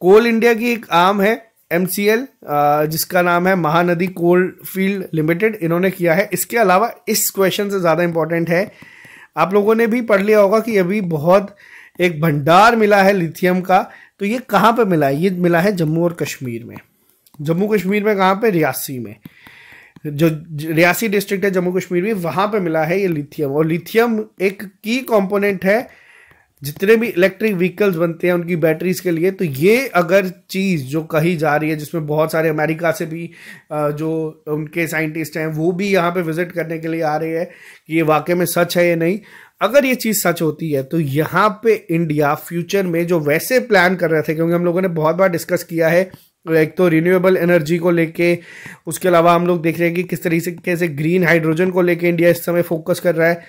[SPEAKER 1] कोल इंडिया की एक आम है एम जिसका नाम है महानदी कोल फील्ड लिमिटेड इन्होंने किया है इसके अलावा इस क्वेश्चन से ज़्यादा इंपॉर्टेंट है आप लोगों ने भी पढ़ लिया होगा कि अभी बहुत एक भंडार मिला है लिथियम का तो ये कहाँ पे मिला है ये मिला है जम्मू और कश्मीर में जम्मू कश्मीर में कहाँ पे रियासी में जो रियासी डिस्ट्रिक्ट है जम्मू कश्मीर में वहां पर मिला है ये लिथियम और लिथियम एक की कंपोनेंट है जितने भी इलेक्ट्रिक व्हीकल्स बनते हैं उनकी बैटरीज के लिए तो ये अगर चीज़ जो कही जा रही है जिसमें बहुत सारे अमेरिका से भी जो उनके साइंटिस्ट हैं वो भी यहाँ पे विजिट करने के लिए आ रहे हैं कि ये वाकई में सच है या नहीं अगर ये चीज़ सच होती है तो यहाँ पे इंडिया फ्यूचर में जो वैसे प्लान कर रहे थे क्योंकि हम लोगों ने बहुत बार डिस्कस किया है एक तो रिन्यूएबल एनर्जी को लेके उसके अलावा हम लोग देख रहे हैं कि किस तरीके से ग्रीन हाइड्रोजन को लेके इंडिया इस समय फोकस कर रहा है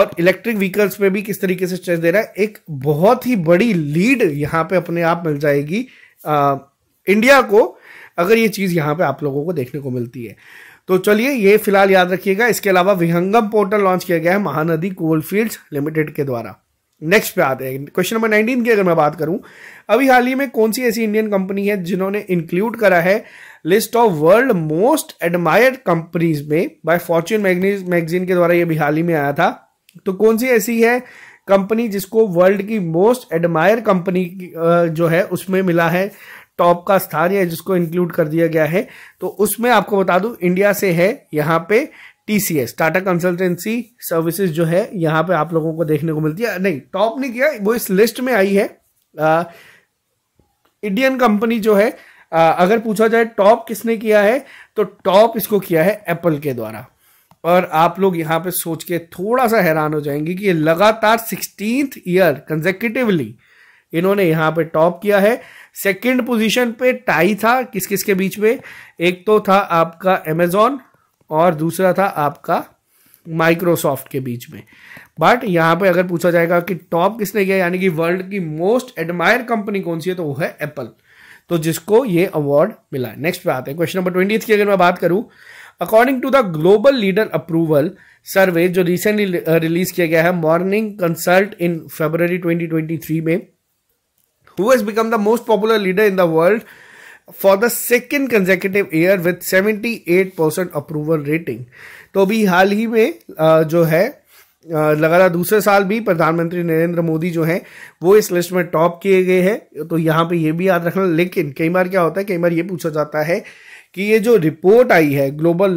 [SPEAKER 1] और इलेक्ट्रिक व्हीकल्स पे भी किस तरीके से स्ट्रेस दे रहा है एक बहुत ही बड़ी लीड यहाँ पे अपने आप मिल जाएगी आ, इंडिया को अगर ये चीज़ यहाँ पे आप लोगों को देखने को मिलती है तो चलिए ये फिलहाल याद रखिएगा इसके अलावा विहंगम पोर्टल लॉन्च किया गया है महानदी कोल फील्ड्स लिमिटेड के द्वारा नेक्स्ट पे आते हैं क्वेश्चन नंबर नाइनटीन की अगर मैं बात करूं अभी हाल ही में कौन सी ऐसी इंडियन कंपनी है जिन्होंने इंक्लूड करा है list of world most admired companies में बाय फॉर्च्यून मैगजीन के द्वारा ये अभी हाल ही में आया था तो कौन सी ऐसी है कंपनी जिसको वर्ल्ड की मोस्ट एडमायर कंपनी जो है उसमें मिला है टॉप का स्थान या जिसको इंक्लूड कर दिया गया है तो उसमें आपको बता दूं इंडिया से है यहाँ पे टीसीएस टाटा कंसल्टेंसी सर्विसेज जो है यहाँ पे आप लोगों को देखने को मिलती है नहीं टॉप नहीं किया वो इस लिस्ट में आई है इंडियन कंपनी जो है आ, अगर पूछा जाए टॉप किसने किया है तो टॉप इसको किया है एप्पल के द्वारा और आप लोग यहाँ पे सोच के थोड़ा सा हैरान हो जाएंगे कि ये लगातार सिक्सटीन ईयर कंजेक्टिवली इन्होंने यहाँ पे टॉप किया है सेकंड पोजीशन पे टाई था किस किस के बीच में एक तो था आपका एमेजॉन और दूसरा था आपका माइक्रोसॉफ्ट के बीच में बट यहाँ पे अगर पूछा जाएगा कि टॉप किसने किया यानी कि वर्ल्ड की मोस्ट एडमायर कंपनी कौन सी है तो वो है एप्पल तो जिसको ये अवार्ड मिला नेक्स्ट पे आते हैं क्वेश्चन नंबर ट्वेंटी की अगर मैं बात करूँ according to the global leader approval survey जो रिसेंटली रिलीज uh, किया गया है Morning Consult in February three में who has become the most popular leader in the world for the second consecutive year with eight percent approval rating तो अभी हाल ही में जो है लगातार दूसरे साल भी प्रधानमंत्री नरेंद्र मोदी जो है वो इस लिस्ट में टॉप किए गए हैं तो यहाँ पे ये भी याद रखना लेकिन कई बार क्या होता है कई बार ये पूछा जाता है कि ये जो रिपोर्ट आई है ग्लोबल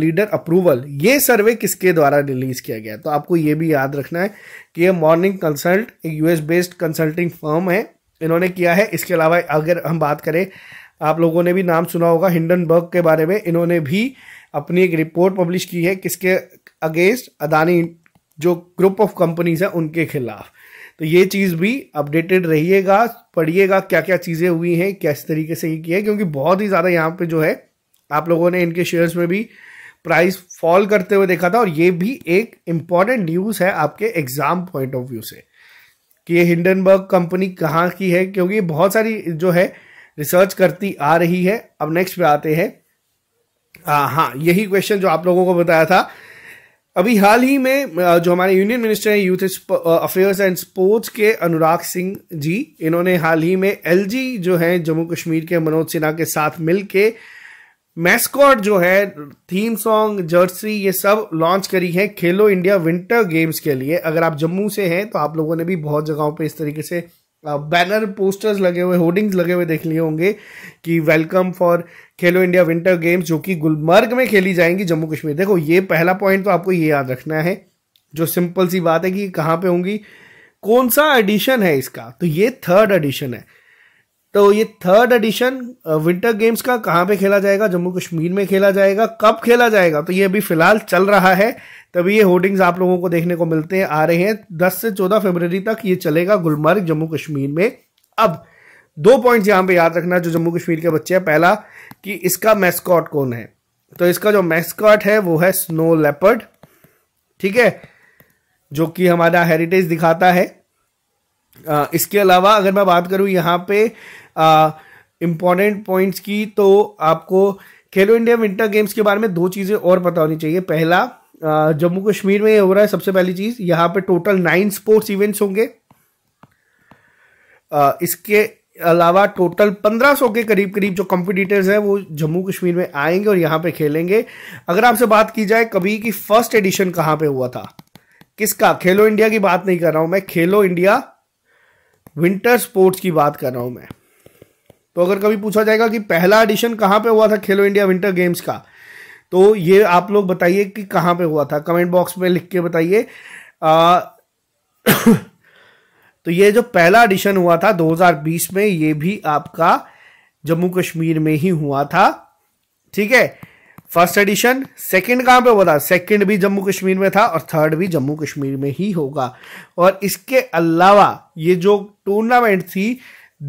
[SPEAKER 1] लीडर अप्रूवल ये सर्वे किसके द्वारा रिलीज किया गया तो आपको ये भी याद रखना है कि ये मॉर्निंग कंसल्ट एक यूएस बेस्ड कंसल्टिंग फर्म है इन्होंने किया है इसके अलावा अगर हम बात करें आप लोगों ने भी नाम सुना होगा हिंडनबर्ग के बारे में इन्होंने भी अपनी एक रिपोर्ट पब्लिश की है किसके अगेंस्ट अदानी जो ग्रुप ऑफ कंपनीज है उनके खिलाफ तो ये चीज़ भी अपडेटेड रहिएगा पढ़िएगा क्या क्या चीज़ें हुई हैं किस तरीके से ये किया है क्योंकि बहुत ही ज़्यादा यहाँ पे जो है आप लोगों ने इनके शेयर्स में भी प्राइस फॉल करते हुए देखा था और ये भी एक इम्पॉर्टेंट न्यूज़ है आपके एग्ज़ाम पॉइंट ऑफ व्यू से कि ये हिंडनबर्ग कंपनी कहाँ की है क्योंकि बहुत सारी जो है रिसर्च करती आ रही है अब नेक्स्ट पे आते हैं हाँ यही क्वेश्चन जो आप लोगों को बताया था अभी हाल ही में जो हमारे यूनियन मिनिस्टर हैं यूथ अफेयर्स एंड स्पोर्ट्स के अनुराग सिंह जी इन्होंने हाल ही में एलजी जो है जम्मू कश्मीर के मनोज सिन्हा के साथ मिलके मैस्कॉट जो है थीम सॉन्ग जर्सी ये सब लॉन्च करी है खेलो इंडिया विंटर गेम्स के लिए अगर आप जम्मू से हैं तो आप लोगों ने भी बहुत जगहों पे इस तरीके से बैनर पोस्टर्स लगे हुए होर्डिंग्स लगे हुए देख लिए होंगे कि welcome for Khelo India winter games जो कि गुलमर्ग में खेली जाएंगी जम्मू कश्मीर देखो ये पहला पॉइंट तो आपको ये याद रखना है जो सिंपल सी बात है कि कहाँ पे होंगी कौन सा एडिशन है इसका तो ये थर्ड एडिशन है तो ये थर्ड एडिशन विंटर गेम्स का कहाँ पे खेला जाएगा जम्मू कश्मीर में खेला जाएगा कब खेला जाएगा तो ये अभी फिलहाल चल रहा है तभी ये होर्डिंग्स आप लोगों को देखने को मिलते हैं आ रहे हैं 10 से 14 फरवरी तक ये चलेगा गुलमर्ग जम्मू कश्मीर में अब दो पॉइंट्स यहाँ पे याद रखना जो जम्मू कश्मीर के बच्चे हैं पहला कि इसका मैस्कॉट कौन है तो इसका जो मैस्कॉट है वो है स्नो लेपर्ड ठीक है जो कि हमारा हेरिटेज दिखाता है इसके अलावा अगर मैं बात करूँ यहाँ पे इम्पॉर्टेंट पॉइंट्स की तो आपको खेलो इंडिया विंटर गेम्स के बारे में दो चीज़ें और पता होनी चाहिए पहला जम्मू कश्मीर में ये हो रहा है सबसे पहली चीज़ यहाँ पे टोटल नाइन स्पोर्ट्स इवेंट्स होंगे इसके अलावा टोटल 1500 के करीब करीब जो कॉम्पिटिटर्स हैं वो जम्मू कश्मीर में आएंगे और यहाँ पे खेलेंगे अगर आपसे बात की जाए कभी कि फर्स्ट एडिशन कहाँ पे हुआ था किसका खेलो इंडिया की बात नहीं कर रहा हूँ मैं खेलो इंडिया विंटर स्पोर्ट्स की बात कर रहा हूं मैं तो अगर कभी पूछा जाएगा कि पहला एडिशन कहां पे हुआ था खेलो इंडिया विंटर गेम्स का तो ये आप लोग बताइए कि कहां पे हुआ था कमेंट बॉक्स में लिख के बताइए तो ये जो पहला एडिशन हुआ था 2020 में ये भी आपका जम्मू कश्मीर में ही हुआ था ठीक है फर्स्ट एडिशन सेकंड कहाँ पे हुआ था सेकंड भी जम्मू कश्मीर में था और थर्ड भी जम्मू कश्मीर में ही होगा और इसके अलावा ये जो टूर्नामेंट थी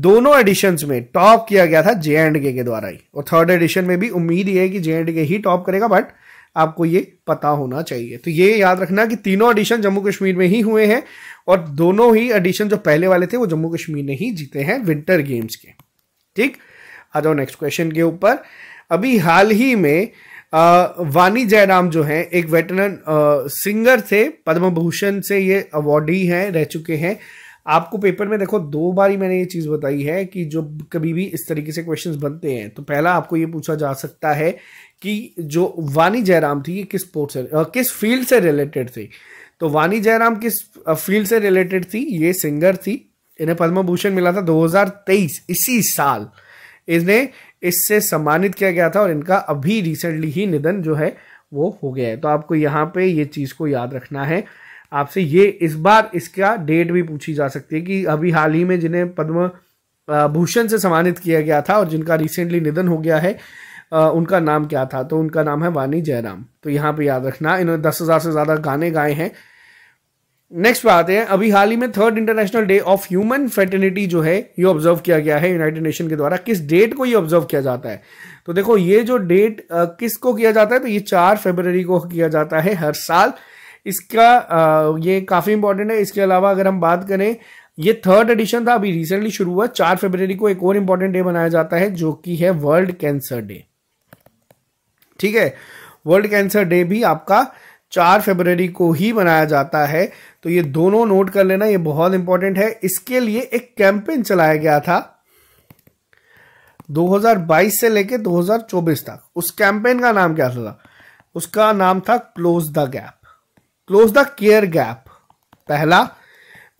[SPEAKER 1] दोनों एडिशंस में टॉप किया गया था जे एंड के द्वारा ही और थर्ड एडिशन में भी उम्मीद ये है कि जे एंड के ही टॉप करेगा बट आपको ये पता होना चाहिए तो ये याद रखना कि तीनों एडिशन जम्मू कश्मीर में ही हुए हैं और दोनों ही एडिशन जो पहले वाले थे वो जम्मू कश्मीर ने ही जीते हैं विंटर गेम्स के ठीक आ जाओ नेक्स्ट क्वेश्चन के ऊपर अभी हाल ही में वानी जयराम जो हैं एक वेटरन सिंगर थे पद्म भूषण से ये अवार्डी हैं रह चुके हैं आपको पेपर में देखो दो बार ही मैंने ये चीज़ बताई है कि जो कभी भी इस तरीके से क्वेश्चंस बनते हैं तो पहला आपको ये पूछा जा सकता है कि जो वानी जयराम थी ये किस स्पोर्ट से किस फील्ड से रिलेटेड थी तो वानी जयराम किस फील्ड से रिलेटेड थी ये सिंगर थी इन्हें पद्म भूषण मिला था 2023 इसी साल इसने इससे सम्मानित किया गया था और इनका अभी रिसेंटली ही निधन जो है वो हो गया है तो आपको यहाँ पे ये चीज़ को याद रखना है आपसे ये इस बार इसका डेट भी पूछी जा सकती है कि अभी हाल ही में जिन्हें पद्म भूषण से सम्मानित किया गया था और जिनका रिसेंटली निधन हो गया है उनका नाम क्या था तो उनका नाम है वानी जयराम तो यहाँ पे याद रखना इन्होंने दस हज़ार से ज़्यादा गाने गाए हैं नेक्स्ट पे आते हैं अभी हाल ही में third international day of human fraternity जो है ये ऑब्जर्व किया गया है यूनाइटेड नेशन के द्वारा किस डेट को ये ऑब्जर्व किया जाता है तो देखो ये जो डेट किसको किया जाता है तो ये चार फेबररी को किया जाता है हर साल इसका आ, ये काफ़ी इंपॉर्टेंट है इसके अलावा अगर हम बात करें ये थर्ड एडिशन था अभी रिसेंटली शुरू हुआ चार फेबररी को एक और इंपॉर्टेंट डे मनाया जाता है जो कि है वर्ल्ड कैंसर डे ठीक है वर्ल्ड कैंसर डे भी आपका चार फेबररी को ही मनाया जाता है तो ये दोनों नोट कर लेना ये बहुत इंपॉर्टेंट है इसके लिए एक कैंपेन चलाया गया था 2022 से लेकर 2024 तक उस कैंपेन का नाम क्या था उसका नाम था close the gap close the care gap पहला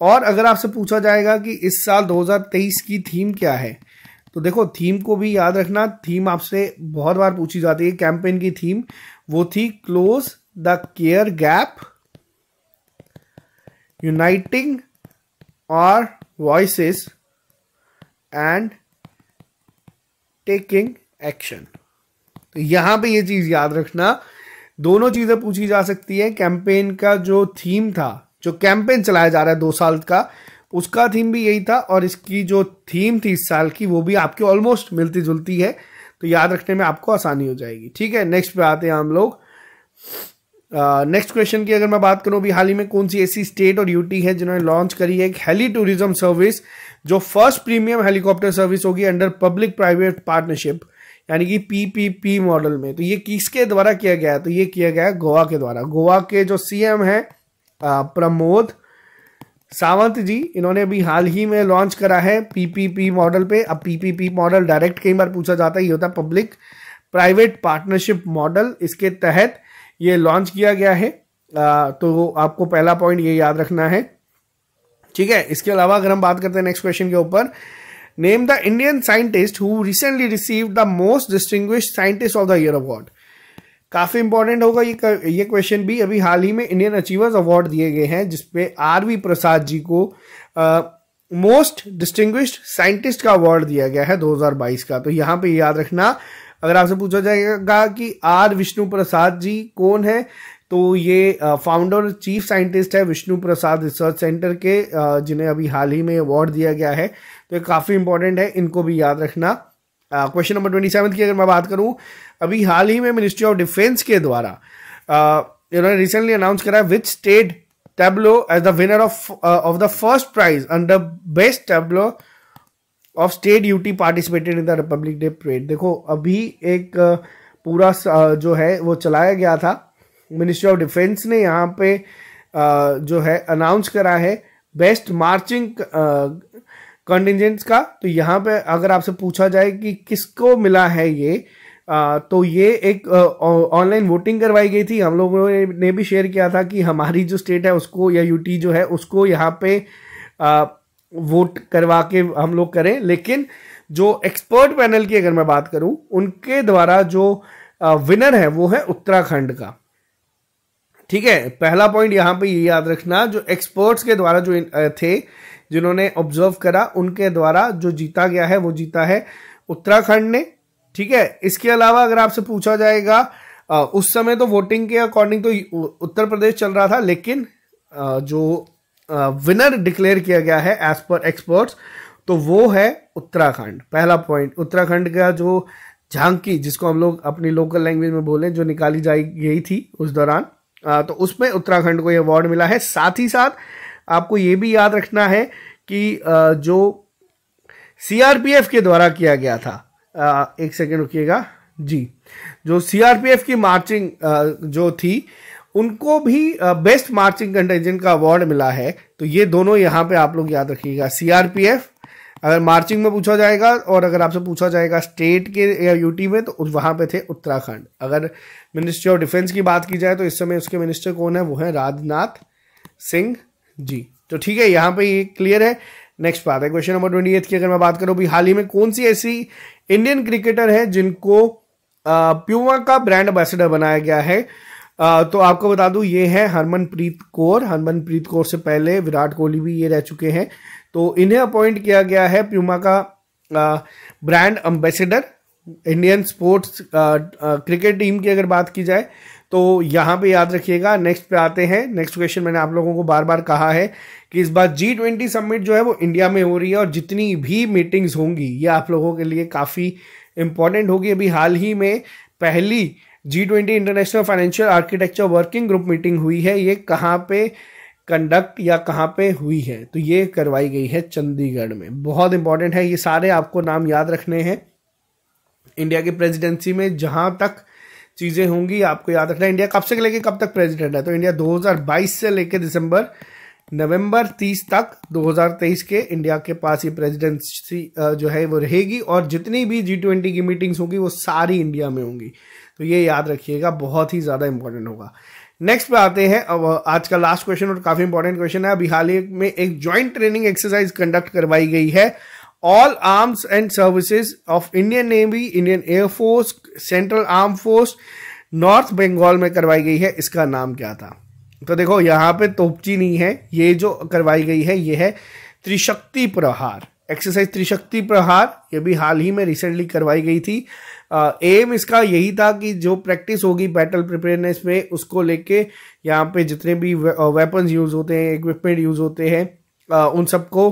[SPEAKER 1] और अगर आपसे पूछा जाएगा कि इस साल 2023 की थीम क्या है तो देखो थीम को भी याद रखना थीम आपसे बहुत बार पूछी जाती है कैंपेन की थीम वो थी close the care gap uniting our voices and taking action तो यहां पे ये चीज याद रखना दोनों चीजें पूछी जा सकती है कैंपेन का जो थीम था जो कैंपेन चलाया जा रहा है दो साल का उसका थीम भी यही था और इसकी जो थीम थी इस साल की वो भी आपके ऑलमोस्ट मिलती जुलती है तो याद रखने में आपको आसानी हो जाएगी ठीक है नेक्स्ट पे आते हैं हम लोग नेक्स्ट uh, क्वेश्चन की अगर मैं बात करूं अभी हाल ही में कौन सी ऐसी स्टेट और यूटी है जिन्होंने लॉन्च करी है एक हेली टूरिज्म सर्विस जो फर्स्ट प्रीमियम हेलीकॉप्टर सर्विस होगी अंडर पब्लिक प्राइवेट पार्टनरशिप यानी कि पीपीपी मॉडल में तो ये किसके द्वारा किया गया है तो ये किया गया गोवा के द्वारा गोवा के जो सीएम है uh, प्रमोद सावंत जी इन्होंने अभी हाल ही में लॉन्च करा है पीपीपी मॉडल पे अब पीपीपी मॉडल डायरेक्ट कई बार पूछा जाता है ये होता है पब्लिक प्राइवेट पार्टनरशिप मॉडल इसके तहत ये लॉन्च किया गया है आ, तो आपको पहला पॉइंट ये याद रखना है ठीक है इसके अलावा अगर हम बात करते हैं नेक्स्ट क्वेश्चन के ऊपर name the Indian scientist who recently receive the most distinguish scientist of the year award काफ़ी इंपॉर्टेंट होगा ये ये क्वेश्चन भी अभी हाल ही में इंडियन अचीवर्स अवार्ड दिए गए हैं जिसपे आर वी प्रसाद जी को मोस्ट डिस्टिंग्विश्ड साइंटिस्ट का अवार्ड दिया गया है 2022 का तो यहाँ पे याद रखना अगर आपसे पूछा जाएगा कि आर विष्णु प्रसाद जी कौन है तो ये फाउंडर चीफ साइंटिस्ट है विष्णु प्रसाद रिसर्च सेंटर के जिन्हें अभी हाल ही में अवार्ड दिया गया है तो ये काफ़ी इंपॉर्टेंट है इनको भी याद रखना क्वेश्चन नंबर ट्वेंटी सेवन की अगर मैं बात करूं अभी हाल ही में मिनिस्ट्री ऑफ डिफेंस के द्वारा इन्होंने रिसेंटली अनाउंस करा which state tableau as the winner of of the first prize under best tableau of state UT participated in the republic day parade देखो अभी एक पूरा जो है वो चलाया गया था मिनिस्ट्री ऑफ डिफेंस ने यहाँ पे जो है अनाउंस करा है बेस्ट मार्चिंग कंटिजेंट्स का तो यहाँ पे अगर आपसे पूछा जाए कि किसको मिला है ये तो ये एक ऑनलाइन वोटिंग करवाई गई थी हम लोगों ने, ने भी शेयर किया था कि हमारी जो स्टेट है उसको या यूटी जो है उसको यहाँ पे आ, वोट करवा के हम लोग करें लेकिन जो एक्सपर्ट पैनल की अगर मैं बात करूं उनके द्वारा जो विनर है वो है उत्तराखंड का ठीक है पहला पॉइंट यहां पे ये याद रखना जो एक्सपर्ट्स के द्वारा जो थे जिन्होंने ऑब्जर्व करा उनके द्वारा जो जीता गया है वो जीता है उत्तराखंड ने ठीक है इसके अलावा अगर आपसे पूछा जाएगा उस समय तो वोटिंग के अकॉर्डिंग तो उत्तर प्रदेश चल रहा था लेकिन जो विनर डिक्लेयर किया गया है एज पर एक्सपर्ट्स तो वो है उत्तराखंड पहला पॉइंट उत्तराखंड का जो झांकी जिसको हम लोग अपनी लोकल लैंग्वेज में बोलें जो निकाली जाई गई थी उस दौरान तो उसमें उत्तराखंड को ये अवार्ड मिला है साथ ही साथ आपको ये भी याद रखना है कि जो सीआरपीएफ के द्वारा किया गया था एक सेकेंड रुकिएगा जी जो सीआरपीएफ की मार्चिंग जो थी उनको भी बेस्ट मार्चिंग कंटेजेंट का अवार्ड मिला है तो ये दोनों यहाँ पे आप लोग याद रखिएगा सीआरपीएफ अगर मार्चिंग में पूछा जाएगा और अगर आपसे पूछा जाएगा स्टेट के या यूटी में तो वहाँ पे थे उत्तराखंड अगर मिनिस्ट्री ऑफ डिफेंस की बात की जाए तो इस समय उसके मिनिस्टर कौन है वो है राजनाथ सिंह जी तो ठीक है यहाँ पे ये क्लियर है नेक्स्ट बात है क्वेश्चन नंबर ट्वेंटी की अगर मैं बात करूँ भी हाल ही में कौन सी ऐसी इंडियन क्रिकेटर है जिनको प्यूमा का ब्रांड एम्बेसडर बनाया गया है तो आपको बता दूं ये है हरमनप्रीत कौर हरमनप्रीत कौर से पहले विराट कोहली भी ये रह चुके हैं तो इन्हें अपॉइंट किया गया है प्यूमा का brand ambassador Indian sports cricket team की अगर बात की जाए तो यहाँ पे याद रखिएगा नेक्स्ट पे आते हैं नेक्स्ट क्वेश्चन मैंने आप लोगों को बार बार कहा है कि इस बार जी ट्वेंटी समिट जो है वो इंडिया में हो रही है और जितनी भी मीटिंग्स होंगी ये आप लोगों के लिए काफ़ी इम्पोर्टेंट होगी अभी हाल ही में पहली G twenty international financial architecture working group meeting हुई है ये कहाँ पे कंडक्ट या कहाँ पे हुई है तो ये करवाई गई है चंडीगढ़ में बहुत इंपॉर्टेंट है ये सारे आपको नाम याद रखने हैं इंडिया की प्रेसिडेंसी में जहाँ तक चीज़ें होंगी आपको याद रखना इंडिया कब से लेके कब तक प्रेसिडेंट है तो इंडिया 2022 से लेके दिसंबर नवंबर 30 तक 2023 के इंडिया के पास ये प्रेसिडेंसी जो है वो रहेगी और जितनी भी जी ट्वेंटी की मीटिंग्स होंगी वो सारी इंडिया में होंगी तो ये याद रखिएगा बहुत ही ज़्यादा इंपॉर्टेंट होगा नेक्स्ट पे आते हैं अब आज का लास्ट क्वेश्चन और काफ़ी इंपॉर्टेंट क्वेश्चन है अभी हाल ही में एक ज्वाइंट ट्रेनिंग एक्सरसाइज कंडक्ट करवाई गई है all arms and services of Indian navy Indian air force central arm force north Bengal में करवाई गई है इसका नाम क्या था तो देखो यहाँ पे तोपची नहीं है ये जो करवाई गई है ये है त्रिशक्ति प्रहार एक्सरसाइज त्रिशक्ति प्रहार ये भी हाल ही में रिसेंटली करवाई गई थी एम uh, इसका यही था कि जो प्रैक्टिस होगी बैटल प्रिपेयरनेस में उसको लेके यहाँ पे जितने भी वेपन्स यूज़ uh, होते हैं इक्विपमेंट यूज़ होते हैं uh, उन सबको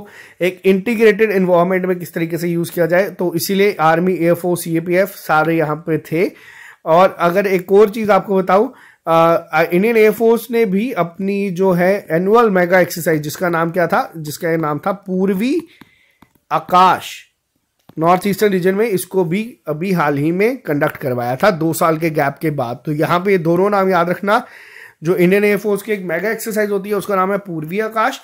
[SPEAKER 1] एक इंटीग्रेटेड इन्वायरमेंट में किस तरीके से यूज़ किया जाए तो इसीलिए आर्मी एयरफोर्स ये पी एफ सारे यहाँ पे थे और अगर एक और चीज़ आपको बताऊँ इंडियन एयरफोर्स ने भी अपनी जो है एनुअल मेगा एक्सरसाइज जिसका नाम क्या था जिसका नाम था पूर्वी आकाश नॉर्थ ईस्टर्न रीजन में इसको भी अभी हाल ही में कंडक्ट करवाया था दो साल के गैप के बाद तो यहाँ पे ये दोनों नाम याद रखना जो इंडियन एयरफोर्स की एक मेगा एक्सरसाइज होती है उसका नाम है पूर्वी आकाश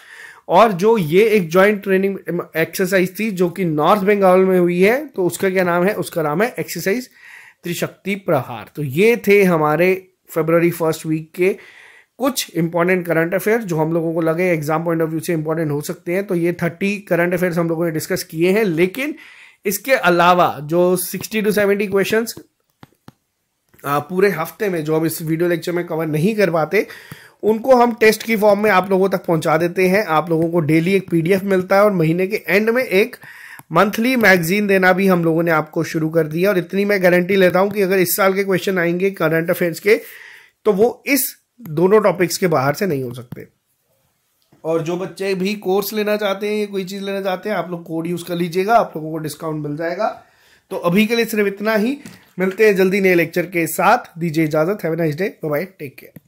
[SPEAKER 1] और जो ये एक जॉइंट ट्रेनिंग एक्सरसाइज थी जो कि नॉर्थ बंगाल में हुई है तो उसका क्या नाम है उसका नाम है एक्सरसाइज त्रिशक्ति प्रहार तो ये थे हमारे फेबररी फर्स्ट वीक के कुछ इंपॉर्टेंट करंट अफेयर जो हम लोगों को लगे एग्जाम पॉइंट ऑफ व्यू से इंपॉर्टेंट हो सकते हैं तो ये थर्टी करंट अफेयर्स हम लोगों ने डिस्कस किए हैं लेकिन इसके अलावा जो 60 टू 70 क्वेश्चंस पूरे हफ्ते में जो हम इस वीडियो लेक्चर में कवर नहीं कर पाते उनको हम टेस्ट की फॉर्म में आप लोगों तक पहुंचा देते हैं आप लोगों को डेली एक पीडीएफ मिलता है और महीने के एंड में एक मंथली मैगजीन देना भी हम लोगों ने आपको शुरू कर दिया और इतनी मैं गारंटी लेता हूं कि अगर इस साल के क्वेश्चन आएंगे करंट अफेयर्स के तो वो इस दोनों टॉपिक्स के बाहर से नहीं हो सकते और जो बच्चे भी कोर्स लेना चाहते हैं या कोई चीज़ लेना चाहते हैं आप लोग कोड यूज़ कर लीजिएगा आप लोगों को डिस्काउंट मिल जाएगा तो अभी के लिए सिर्फ इतना ही मिलते हैं जल्दी नए लेक्चर के साथ दीजिए इजाज़त have nice day bye take care